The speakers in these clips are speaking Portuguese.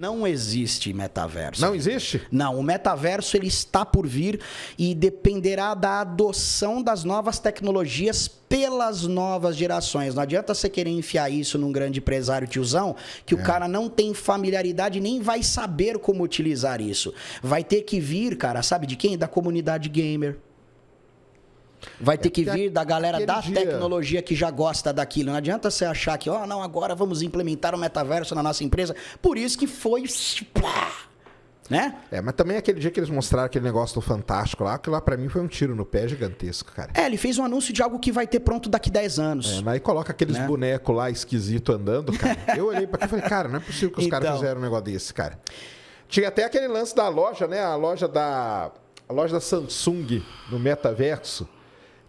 Não existe metaverso. Não existe? Não, o metaverso ele está por vir e dependerá da adoção das novas tecnologias pelas novas gerações. Não adianta você querer enfiar isso num grande empresário tiozão, que é. o cara não tem familiaridade nem vai saber como utilizar isso. Vai ter que vir, cara, sabe de quem? Da comunidade gamer Vai ter é que vir da galera da tecnologia que já gosta daquilo. Não adianta você achar que, ó, oh, não, agora vamos implementar o metaverso na nossa empresa. Por isso que foi. Né? É, mas também aquele dia que eles mostraram aquele negócio do Fantástico lá, que lá para mim foi um tiro no pé gigantesco, cara. É, ele fez um anúncio de algo que vai ter pronto daqui 10 anos. É, aí coloca aqueles né? bonecos lá esquisito andando, cara. Eu olhei pra aqui e falei, cara, não é possível que os então... caras fizeram um negócio desse, cara. Tinha até aquele lance da loja, né? A loja da. A loja da Samsung no metaverso.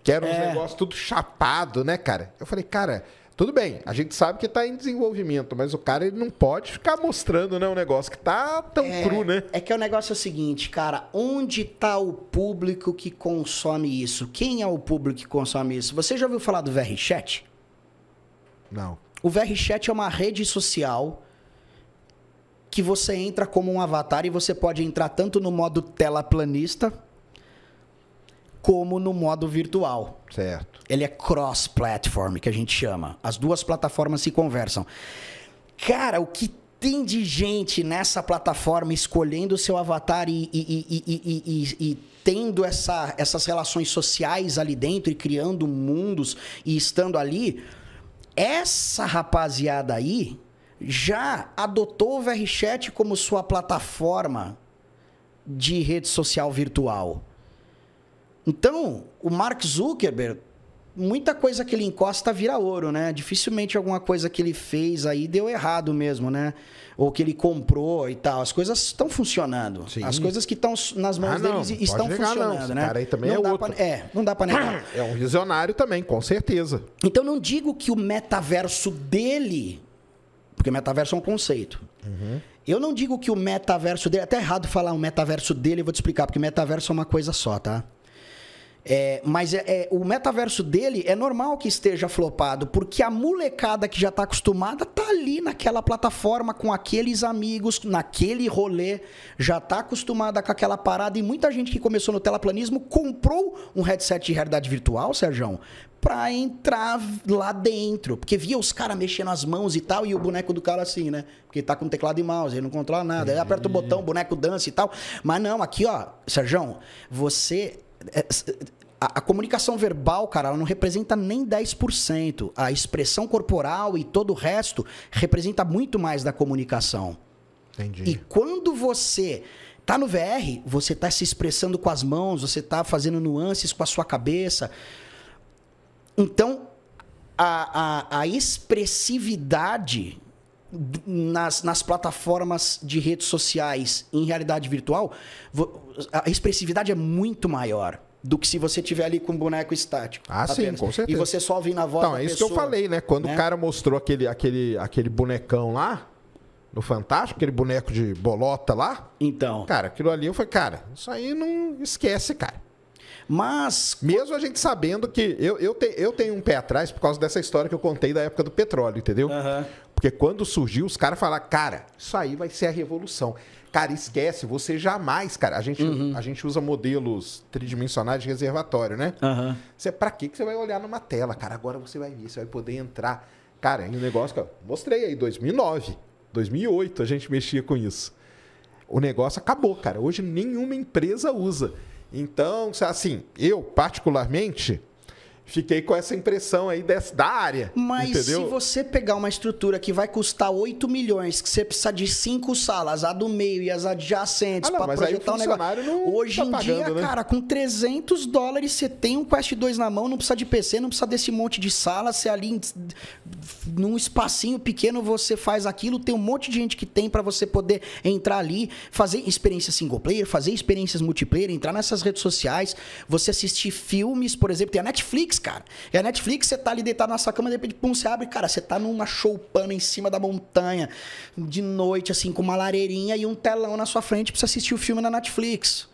Que era um é. tudo chapado, né, cara? Eu falei, cara, tudo bem, a gente sabe que está em desenvolvimento, mas o cara ele não pode ficar mostrando, né, um negócio que tá tão é, cru, né? É que é o negócio é o seguinte, cara, onde está o público que consome isso? Quem é o público que consome isso? Você já ouviu falar do VRChat? Não. O VRChat é uma rede social que você entra como um avatar e você pode entrar tanto no modo tela planista como no modo virtual. Certo. Ele é cross-platform, que a gente chama. As duas plataformas se conversam. Cara, o que tem de gente nessa plataforma escolhendo o seu avatar e, e, e, e, tendo essa, essas relações sociais ali dentro e criando mundos e estando ali, essa rapaziada aí já adotou o VRChat como sua plataforma de rede social virtual. Então, o Mark Zuckerberg, muita coisa que ele encosta vira ouro, né? Dificilmente alguma coisa que ele fez aí deu errado mesmo, né? Ou que ele comprou e tal. As coisas estão funcionando. Sim. As coisas que estão nas mãos ah, deles estão negar, funcionando, não. né? cara aí também não é dá outro. Pra, é, não dá pra negar. É um visionário também, com certeza. Então não digo que o metaverso dele... Porque metaverso é um conceito. Uhum. Eu não digo que o metaverso dele... É até errado falar o metaverso dele, eu vou te explicar. Porque metaverso é uma coisa só, tá? É, mas é, é, o metaverso dele é normal que esteja flopado, porque a molecada que já está acostumada tá ali naquela plataforma com aqueles amigos, naquele rolê, já está acostumada com aquela parada. E muita gente que começou no telaplanismo comprou um headset de realidade virtual, Sérgio, pra entrar lá dentro. Porque via os caras mexendo as mãos e tal, e o boneco do cara assim, né? Porque tá com teclado e mouse, ele não controla nada. Aí aperta o botão, o boneco dança e tal. Mas não, aqui, ó, Sérgio, você é, é, a, a, comunicação verbal, cara, ela não representa nem 10%. A expressão corporal e todo o resto representa muito mais da comunicação. Entendi. E quando você tá no VR, você tá se expressando com as mãos, você tá fazendo nuances com a sua cabeça. Então, a, a, a expressividade nas, nas plataformas de redes sociais em realidade virtual, a expressividade é muito maior do que se você tiver ali com um boneco estático. Ah, apenas. sim, com certeza. E você só ouvindo na voz Então, é isso pessoa, que eu falei, né? Quando né? o cara mostrou aquele, aquele, aquele bonecão lá, no Fantástico, aquele boneco de bolota lá. Então. Cara, aquilo ali eu falei, cara, isso aí não esquece, cara. Mas. Mesmo a gente sabendo que. Eu, eu, te, eu tenho um pé atrás por causa dessa história que eu contei da época do petróleo, entendeu? Uhum. Porque quando surgiu, os caras falaram, cara, isso aí vai ser a revolução. Cara, esquece, você jamais, cara. A gente, uhum. a gente usa modelos tridimensionais de reservatório, né? Uhum. Você, pra que você vai olhar numa tela? Cara, agora você vai ver, você vai poder entrar. Cara, e é o negócio que eu mostrei aí, 2009, 2008, a gente mexia com isso. O negócio acabou, cara. Hoje nenhuma empresa usa. Então, assim, eu particularmente fiquei com essa impressão aí dessa, da área. Mas entendeu? se você pegar uma estrutura que vai custar 8 milhões, que você precisa de cinco salas, a do meio e as adjacentes, ah, para projetar o um negócio. Não Hoje tá em pagando, dia, né? cara, com 300 dólares você tem um Quest 2 na mão, não precisa de PC, não precisa desse monte de sala, você ali num espacinho pequeno você faz aquilo, tem um monte de gente que tem para você poder entrar ali, fazer experiência single player, fazer experiências multiplayer, entrar nessas redes sociais, você assistir filmes, por exemplo, tem a Netflix cara. E a Netflix, você tá ali deitado na sua cama, de repente, pum, você abre, cara, você tá numa choupana em cima da montanha, de noite, assim, com uma lareirinha e um telão na sua frente pra você assistir o filme na Netflix.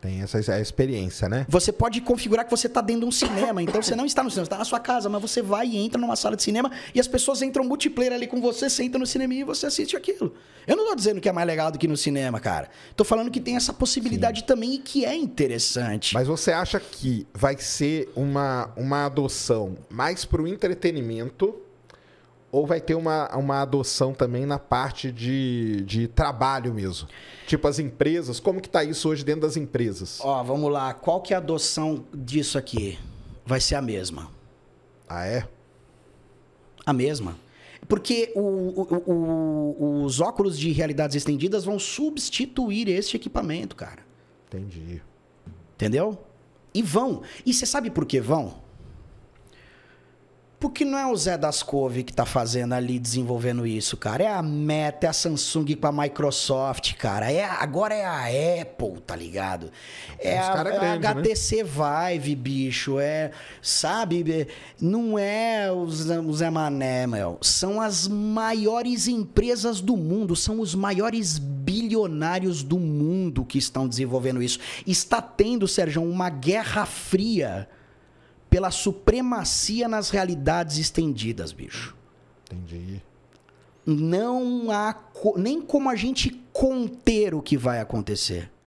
Tem essa, essa experiência, né? Você pode configurar que você está dentro de um cinema. Então você não está no cinema, você está na sua casa, mas você vai e entra numa sala de cinema e as pessoas entram multiplayer ali com você, você entra no cinema e você assiste aquilo. Eu não estou dizendo que é mais legal do que no cinema, cara. Estou falando que tem essa possibilidade Sim. também e que é interessante. Mas você acha que vai ser uma, uma adoção mais para o entretenimento ou vai ter uma, uma adoção também na parte de, de trabalho mesmo? Tipo as empresas, como que está isso hoje dentro das empresas? Ó, vamos lá, qual que é a adoção disso aqui? Vai ser a mesma. Ah, é? A mesma. Porque o, o, o, os óculos de realidades estendidas vão substituir este equipamento, cara. Entendi. Entendeu? E vão. E você sabe por que vão? Porque não é o Zé das Cove que tá fazendo ali, desenvolvendo isso, cara. É a Meta, é a Samsung com a Microsoft, cara. É, agora é a Apple, tá ligado? É a, é, é a HTC né? Vive, bicho. É, sabe? É, não é o Zé Mané, meu. São as maiores empresas do mundo. São os maiores bilionários do mundo que estão desenvolvendo isso. Está tendo, Sérgio, uma guerra fria pela supremacia nas realidades estendidas, bicho. Entendi. Não há co nem como a gente conter o que vai acontecer.